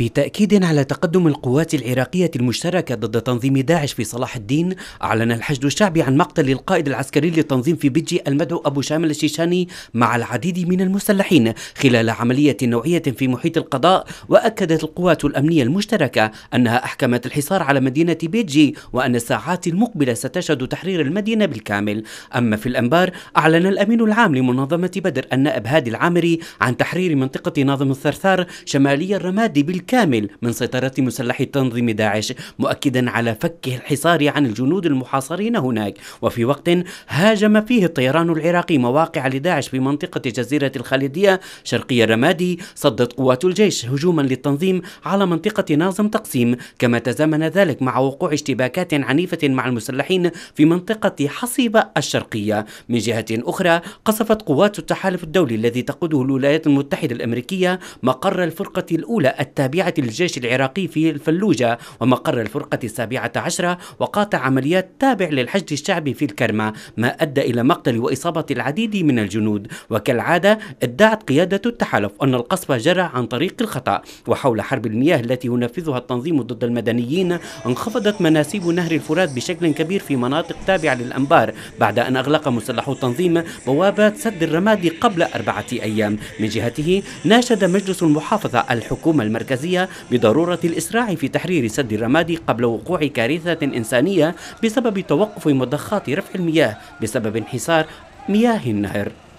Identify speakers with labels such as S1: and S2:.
S1: في تأكيد على تقدم القوات العراقية المشتركة ضد تنظيم داعش في صلاح الدين أعلن الحشد الشعبي عن مقتل القائد العسكري للتنظيم في بيجي المدعو أبو شامل الشيشاني مع العديد من المسلحين خلال عملية نوعية في محيط القضاء وأكدت القوات الأمنية المشتركة أنها أحكمت الحصار على مدينة بيجي وأن الساعات المقبلة ستشهد تحرير المدينة بالكامل أما في الأنبار أعلن الأمين العام لمنظمة بدر النائب هادي العامري عن تحرير منطقة ناظم الثرثار شمالي الرمادي بالكامل الكامل من سيطرة مسلحي تنظيم داعش مؤكدا على فكه الحصار عن الجنود المحاصرين هناك وفي وقت هاجم فيه الطيران العراقي مواقع لداعش في منطقة جزيرة الخالدية شرقي الرمادي صدت قوات الجيش هجوما للتنظيم على منطقة ناظم تقسيم كما تزامن ذلك مع وقوع اشتباكات عنيفة مع المسلحين في منطقة حصيبة الشرقية من جهة أخرى قصفت قوات التحالف الدولي الذي تقوده الولايات المتحدة الأمريكية مقر الفرقة الأولى التابعة السابعة الجيش العراقي في الفلوجة ومقر الفرقة السابعة عشرة وقاطع عمليات تابع للحشد الشعبي في الكرمة ما أدى إلى مقتل وإصابة العديد من الجنود وكالعادة ادعت قيادة التحالف أن القصف جرى عن طريق الخطأ وحول حرب المياه التي ينفذها التنظيم ضد المدنيين انخفضت مناسيب نهر الفرات بشكل كبير في مناطق تابعة للأنبار بعد أن أغلق مسلحو التنظيم بوابات سد الرمادي قبل أربعة أيام من جهته ناشد مجلس المحافظة الحكومة المركزية المركزية بضرورة الإسراع في تحرير سد الرماد قبل وقوع كارثة إنسانية بسبب توقف مضخات رفع المياه بسبب انحسار مياه النهر